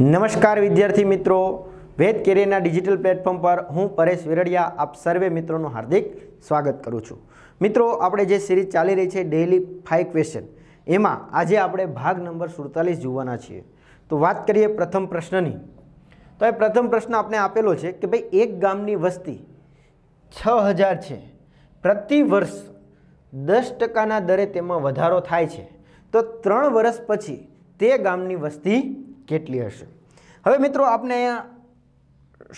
નમસ્કાર વિદ્યાર્થી મિત્રો વેદ કેરિયરના ડિજિટલ પ્લેટફોર્મ પર હું પરેશ વિરડિયા આપ સર્વે મિત્રોનું હાર્દિક સ્વાગત કરું છું મિત્રો આપણે જે સિરીઝ ચાલી રહી છે ડેઇલી ફાઇવ ક્વેશ્ચન એમાં આજે આપણે ભાગ નંબર સુડતાલીસ જોવાના છીએ તો વાત કરીએ પ્રથમ પ્રશ્નની તો એ પ્રથમ પ્રશ્ન આપણે આપેલો છે કે ભાઈ એક ગામની વસ્તી છ હજાર છે પ્રતિ વર્ષ દસ ટકાના દરે તેમાં વધારો થાય છે તો ત્રણ વર્ષ પછી તે ગામની વસ્તી કેટલી હશે હવે મિત્રો આપણે અહીંયા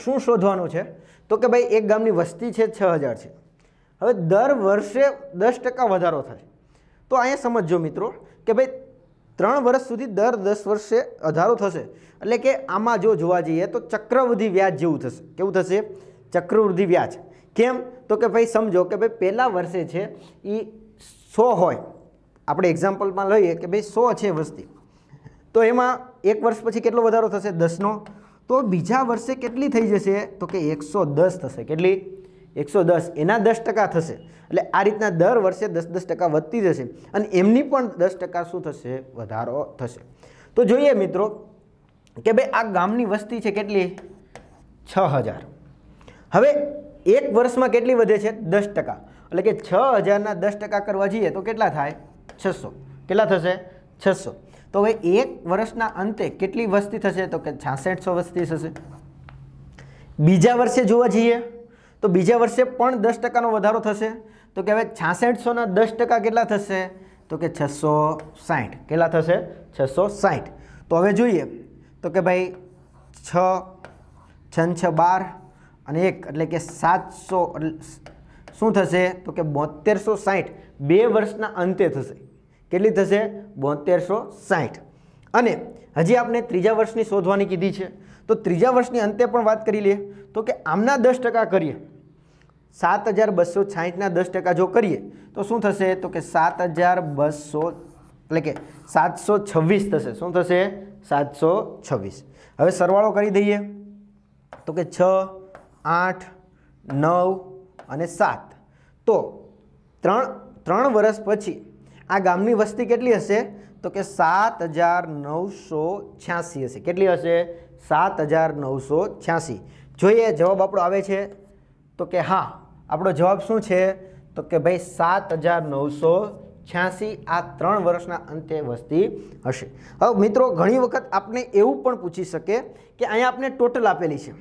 શું શોધવાનું છે તો કે ભાઈ એક ગામની વસ્તી છે છ હજાર છે હવે દર વર્ષે દસ ટકા વધારો થાય તો અહીંયા સમજો મિત્રો કે ભાઈ ત્રણ વર્ષ સુધી દર દસ વર્ષે વધારો થશે એટલે કે આમાં જો જોવા જઈએ તો ચક્રવૃદ્ધિ વ્યાજ જેવું થશે કેવું થશે ચક્રવૃદ્ધિ વ્યાજ કેમ તો કે ભાઈ સમજો કે ભાઈ પહેલાં વર્ષે છે એ સો હોય આપણે એક્ઝામ્પલમાં લઈએ કે ભાઈ સો છે વસ્તી તો એમાં એક વર્ષ પછી કેટલો વધારો થશે દસનો તો બીજા વર્ષે કેટલી થઈ જશે તો કે એકસો દસ થશે કેટલી એકસો દસ એના દસ ટકા થશે એટલે આ રીતના દર વર્ષે દસ દસ ટકા વધતી જશે અને એમની પણ દસ ટકા શું થશે વધારો થશે તો જોઈએ મિત્રો કે ભાઈ આ ગામની વસ્તી છે કેટલી છ હજાર હવે એક વર્ષમાં કેટલી વધે છે દસ ટકા એટલે કે છ હજારના દસ ટકા કરવા જઈએ તો કેટલા થાય છસો કેટલા થશે છસો તો હવે એક વર્ષના અંતે કેટલી વસ્તી થશે તો કે છાસઠસો વસ્તી થશે બીજા વર્ષે જોવા જઈએ તો બીજા વર્ષે પણ દસ ટકાનો વધારો થશે તો કે હવે છાસઠસોના દસ ટકા કેટલા થશે તો કે છસો સાઠ કેટલા થશે છસો સાઠ તો હવે જોઈએ તો કે ભાઈ છ છન છ બાર અને એક એટલે કે સાતસો શું થશે તો કે બોતેરસો સાઠ બે વર્ષના અંતે થશે કેટલી થશે બોતેરસો સાઠ અને હજી આપણે ત્રીજા વર્ષની શોધવાની કીધી છે તો ત્રીજા વર્ષની અંતે પણ વાત કરી લઈએ તો કે આમના દસ ટકા કરીએ સાત હજાર બસો છાંઠના દસ ટકા જો કરીએ તો શું થશે તો કે સાત હજાર બસો એટલે કે સાતસો છવ્વીસ થશે શું થશે સાતસો છવ્વીસ હવે સરવાળો કરી દઈએ તો કે છ આઠ નવ અને સાત તો ત્રણ ત્રણ વર્ષ પછી આ ગામની વસ્તી કેટલી હશે તો કે સાત હજાર નવસો છ્યાસી હશે કેટલી હશે સાત હજાર નવસો છ્યાસી જોઈએ જવાબ આપણો આવે છે તો કે હા આપણો જવાબ શું છે તો કે ભાઈ સાત હજાર નવસો છ્યાસી આ ત્રણ વર્ષના અંતે વસ્તી હશે હવે મિત્રો ઘણી વખત આપણે એવું પણ પૂછી શકે કે અહીંયા આપણે ટોટલ આપેલી છે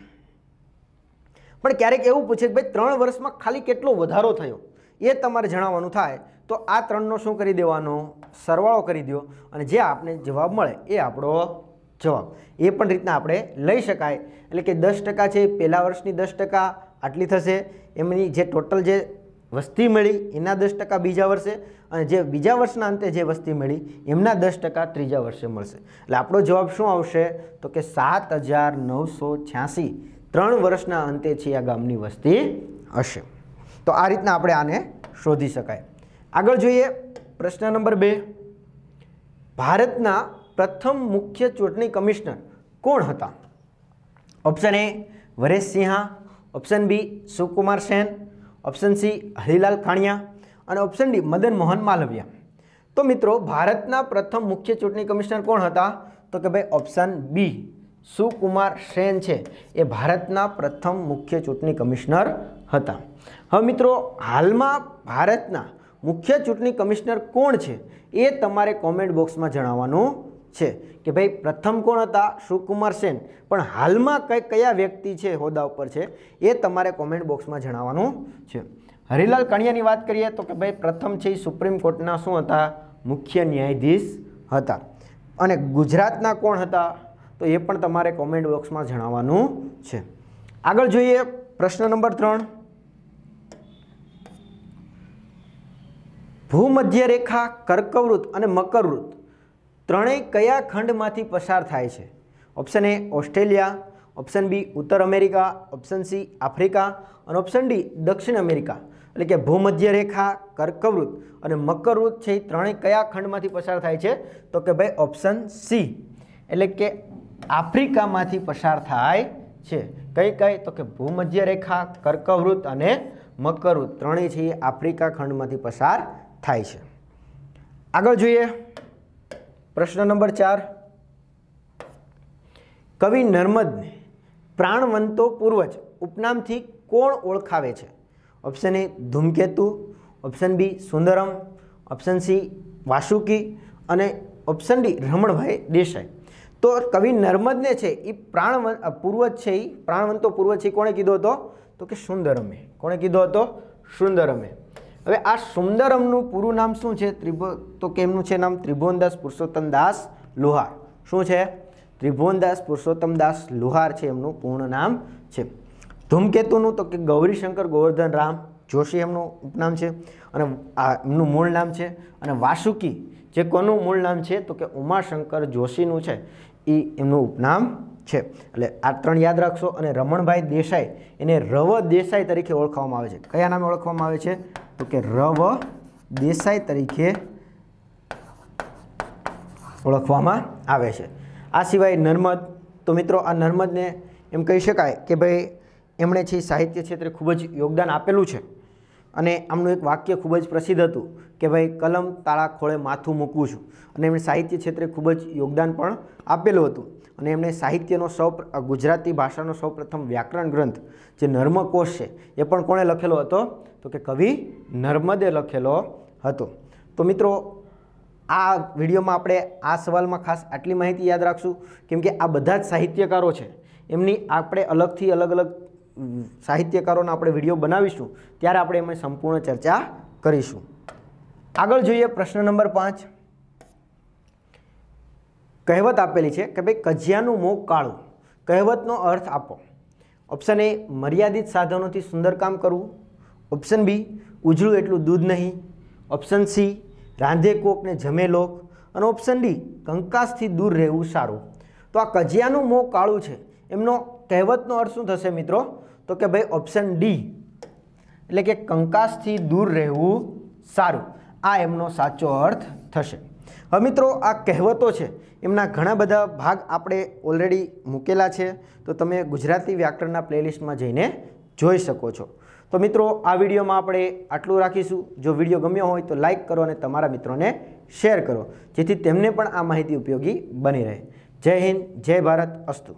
પણ ક્યારેક એવું પૂછે કે ભાઈ ત્રણ વર્ષમાં ખાલી કેટલો વધારો થયો એ તમારે જણાવવાનું થાય તો આ ત્રણનો શું કરી દેવાનો સરવાળો કરી દો અને જે આપને જવાબ મળે એ આપણો જવાબ એ પણ રીતના આપણે લઈ શકાય એટલે કે દસ ટકા છે પહેલાં વર્ષની દસ ટકા આટલી થશે એમની જે ટોટલ જે વસ્તી મળી એના દસ ટકા બીજા વર્ષે અને જે બીજા વર્ષના અંતે જે વસ્તી મળી એમના દસ ટકા ત્રીજા વર્ષે મળશે એટલે આપણો જવાબ શું આવશે તો કે સાત હજાર નવસો છ્યાસી ત્રણ વર્ષના અંતે છે આ ગામની વસ્તી હશે તો આ રીતના આપણે આને શોધી શકાય આગળ જોઈએ પ્રશ્ન નંબર બે ભારતના પ્રથમ મુખ્ય ચૂંટણી કમિશનર કોણ હતા option A Varesh Sinha option B Sukumar Sen option C Harilal Kania અને ઓપ્શન ડી મદન મોહન માલવિયા તો મિત્રો ભારતના પ્રથમ મુખ્ય ચૂંટણી કમિશનર કોણ હતા તો કે ભાઈ ઓપ્શન બી સુકુમાર સેન છે એ ભારતના પ્રથમ મુખ્ય ચૂંટણી કમિશનર હતા હવે મિત્રો હાલમાં ભારતના મુખ્ય ચૂંટણી કમિશનર કોણ છે એ તમારે કોમેન્ટ બોક્સમાં જણાવવાનું છે કે ભાઈ પ્રથમ કોણ હતા સુકુમાર સેન પણ હાલમાં કઈ કયા વ્યક્તિ છે હોદ્દા ઉપર છે એ તમારે કોમેન્ટ બોક્સમાં જણાવવાનું છે હરિલાલ કણિયાની વાત કરીએ તો કે ભાઈ પ્રથમ છે એ સુપ્રીમ કોર્ટના શું હતા મુખ્ય ન્યાયાધીશ હતા અને ગુજરાતના કોણ હતા તો એ પણ તમારે કોમેન્ટ બોક્સમાં જણાવવાનું છે આગળ જોઈએ પ્રશ્ન નંબર ત્રણ ભૂમધ્ય રેખા કર્કવૃત અને મકરવૃત ત્રણેય કયા ખંડમાંથી પસાર થાય છે option A Australia option B ઉત્તર અમેરિકા ઓપ્શન સી આફ્રિકા અને ઓપ્શન ડી દક્ષિણ અમેરિકા એટલે કે ભૂમધ્ય રેખા કર્કવૃત અને મકરવૃત છે એ ત્રણેય કયા ખંડમાંથી પસાર થાય છે તો કે ભાઈ ઓપ્શન સી એટલે કે આફ્રિકામાંથી પસાર થાય છે કઈ કઈ તો કે ભૂમધ્ય રેખા કર્કવૃત અને મકરવૃત્ત ત્રણેય છે એ આફ્રિકા ખંડમાંથી પસાર થાય છે આગળ જોઈએ પ્રશ્ન નંબર ચાર કવિ નર્મદને પ્રાણવંતો પૂર્વજ ઉપનામથી કોણ ઓળખાવે છે option A Dhumketu option B Sundaram option C Vasuki અને ઓપ્શન ડી રમણભાઈ દેસાઈ તો કવિ નર્મદને છે એ પ્રાણવંત પૂર્વજ છે એ પ્રાણવંતો પૂર્વજ છે કોણે કીધો હતો તો કે સુંદરમે કોણે કીધો હતો સુંદરમે હવે આ સુંદરમનું પૂરું નામ શું છે ત્રિભુ તો કેમનું છે નામ ત્રિભુવનદાસ પુરુષોત્તમ દાસ લુહાર શું છે ત્રિભુવનદાસ પુરુષોત્તમ દાસ લુહાર છે એમનું પૂર્ણ નામ છે ધૂમકેતુનું તો કે ગૌરીશંકર ગોવર્ધન રામ જોશી એમનું ઉપનામ છે અને આ એમનું મૂળ નામ છે અને વાસુકી જે કોનું મૂળ નામ છે તો કે ઉમાશંકર જોશીનું છે એ એમનું ઉપનામ છે એટલે આ ત્રણ યાદ રાખશો અને રમણભાઈ દેસાઈ એને રવ દેસાઈ તરીકે ઓળખવામાં આવે છે કયા નામે ઓળખવામાં આવે છે તો કે રવ દેસાઈ તરીકે ઓળખવામાં આવે છે આ સિવાય નર્મદ તો મિત્રો આ નર્મદને એમ કહી શકાય કે ભાઈ એમણે છે સાહિત્ય ક્ષેત્રે ખૂબ જ યોગદાન આપેલું છે અને આમનું એક વાક્ય ખૂબ જ પ્રસિદ્ધ હતું કે ભાઈ કલમ તાળા ખોળે માથું મૂકું છું અને એમણે સાહિત્ય ક્ષેત્રે ખૂબ જ યોગદાન પણ આપેલું હતું અને એમણે સાહિત્યનો સૌ ગુજરાતી ભાષાનો સૌ વ્યાકરણ ગ્રંથ જે નર્મકોષ છે એ પણ કોણે લખેલો હતો તો કે કવિ નર્મદે લખેલો હતો તો મિત્રો આ વિડીયોમાં આપણે આ સવાલમાં ખાસ આટલી માહિતી યાદ રાખશું કેમકે આ બધા જ સાહિત્યકારો છે એમની આપણે અલગથી અલગ અલગ સાહિત્યકારોના આપણે વિડીયો બનાવીશું ત્યારે આપણે એમની સંપૂર્ણ ચર્ચા કરીશું આગળ જોઈએ પ્રશ્ન નંબર પાંચ કહેવત આપેલી છે કે ભાઈ કજિયાનું મોં કાળું કહેવતનો અર્થ આપો ઓપ્શન એ મર્યાદિત સાધનોથી સુંદર કામ કરવું ઓપ્શન બી ઉજળું એટલું દૂધ નહીં ઓપ્શન સી રાંધે કોકને જમે લોક અને ઓપ્શન ડી કંકાસથી દૂર રહેવું સારું તો આ કજિયાનું મોં કાળું છે એમનો કહેવતનો અર્થ શું થશે મિત્રો તો કે ભાઈ ઓપ્શન ડી એટલે કે કંકાસથી દૂર રહેવું સારું આ એમનો સાચો અર્થ થશે હવે મિત્રો આ કહેવતો છે એમના ઘણા બધા ભાગ આપણે ઓલરેડી મૂકેલા છે તો તમે ગુજરાતી વ્યાકરણના પ્લેલિસ્ટમાં જઈને જોઈ શકો છો તો મિત્રો આ વિડીયોમાં આપણે આટલું રાખીશું જો વિડીયો ગમ્યો હોય તો લાઇક કરો અને તમારા મિત્રોને શેર કરો જેથી તેમને પણ આ માહિતી ઉપયોગી બની રહે જય હિન્દ જય ભારત અસ્તુ